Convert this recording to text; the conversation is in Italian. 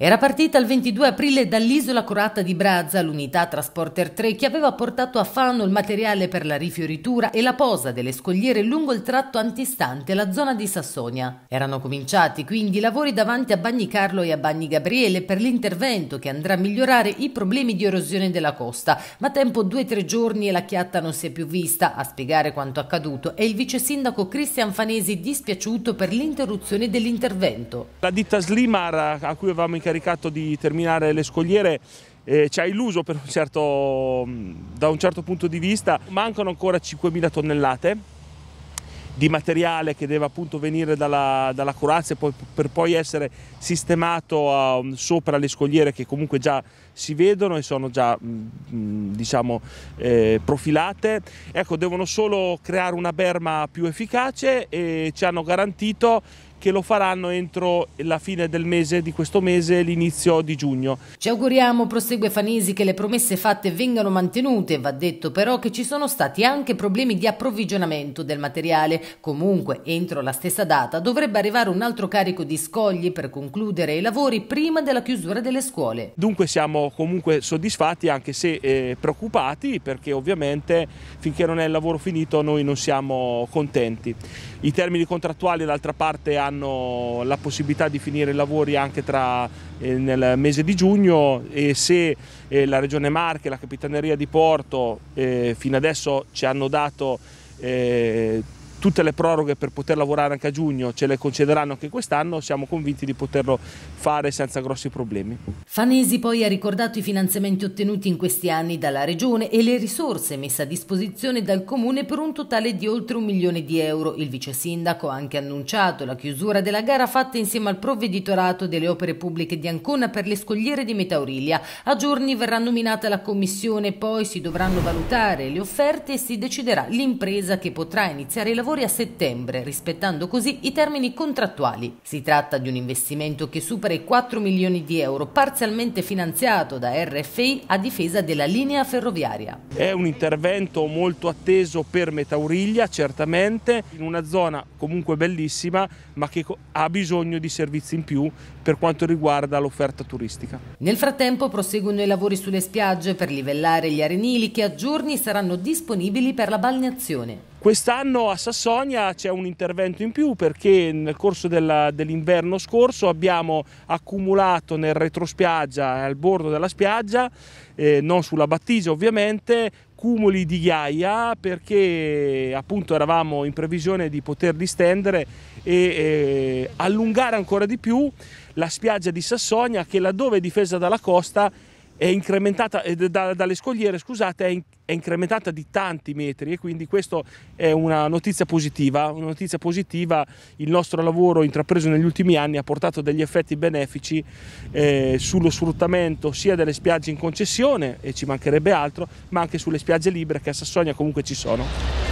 Era partita il 22 aprile dall'isola croata di Brazza l'unità Transporter 3 che aveva portato a Fano il materiale per la rifioritura e la posa delle scogliere lungo il tratto antistante la zona di Sassonia. Erano cominciati quindi i lavori davanti a Bagni Carlo e a Bagni Gabriele per l'intervento che andrà a migliorare i problemi di erosione della costa, ma tempo 2-3 giorni e la chiatta non si è più vista. A spiegare quanto accaduto è il vice sindaco Cristian Fanesi dispiaciuto per l'interruzione dell'intervento. La ditta Slimar a cui avevamo incaricato incaricato di terminare le scogliere eh, ci ha illuso un certo, mm, da un certo punto di vista. Mancano ancora 5.000 tonnellate di materiale che deve appunto venire dalla, dalla Croazia per poi essere sistemato a, um, sopra le scogliere che comunque già si vedono e sono già mm, mm, diciamo eh, profilate. Ecco, devono solo creare una berma più efficace e ci hanno garantito che lo faranno entro la fine del mese di questo mese, l'inizio di giugno. Ci auguriamo, prosegue Fanisi, che le promesse fatte vengano mantenute. Va detto però che ci sono stati anche problemi di approvvigionamento del materiale. Comunque, entro la stessa data dovrebbe arrivare un altro carico di scogli per concludere i lavori prima della chiusura delle scuole. Dunque siamo comunque soddisfatti anche se eh, preoccupati perché ovviamente finché non è il lavoro finito noi non siamo contenti. I termini contrattuali d'altra parte hanno hanno la possibilità di finire i lavori anche tra, eh, nel mese di giugno e se eh, la Regione Marche, la Capitaneria di Porto eh, fino adesso ci hanno dato eh, tutte le proroghe per poter lavorare anche a giugno ce le concederanno anche quest'anno, siamo convinti di poterlo fare senza grossi problemi. Fanesi poi ha ricordato i finanziamenti ottenuti in questi anni dalla Regione e le risorse messe a disposizione dal Comune per un totale di oltre un milione di euro. Il vice sindaco ha anche annunciato la chiusura della gara fatta insieme al provveditorato delle opere pubbliche di Ancona per le scogliere di Metaurilia. A giorni verrà nominata la commissione, poi si dovranno valutare le offerte e si deciderà l'impresa che potrà iniziare i lavori lavori a settembre, rispettando così i termini contrattuali. Si tratta di un investimento che supera i 4 milioni di euro, parzialmente finanziato da RFI a difesa della linea ferroviaria. È un intervento molto atteso per Metauriglia, certamente, in una zona comunque bellissima, ma che ha bisogno di servizi in più per quanto riguarda l'offerta turistica. Nel frattempo proseguono i lavori sulle spiagge per livellare gli arenili che a giorni saranno disponibili per la balneazione. Quest'anno a Sassonia c'è un intervento in più perché nel corso dell'inverno dell scorso abbiamo accumulato nel retrospiaggia e al bordo della spiaggia, eh, non sulla battigia ovviamente, cumuli di ghiaia perché appunto eravamo in previsione di poter distendere e eh, allungare ancora di più la spiaggia di Sassonia che laddove è difesa dalla costa è incrementata eh, da, dalle scogliere, scusate, è, in, è, incrementata di tanti metri e quindi questa è una notizia positiva, una notizia positiva, il nostro lavoro intrapreso negli ultimi anni ha portato degli effetti benefici eh, sullo sfruttamento sia delle spiagge in concessione e ci mancherebbe altro, ma anche sulle spiagge libere che a Sassonia comunque ci sono.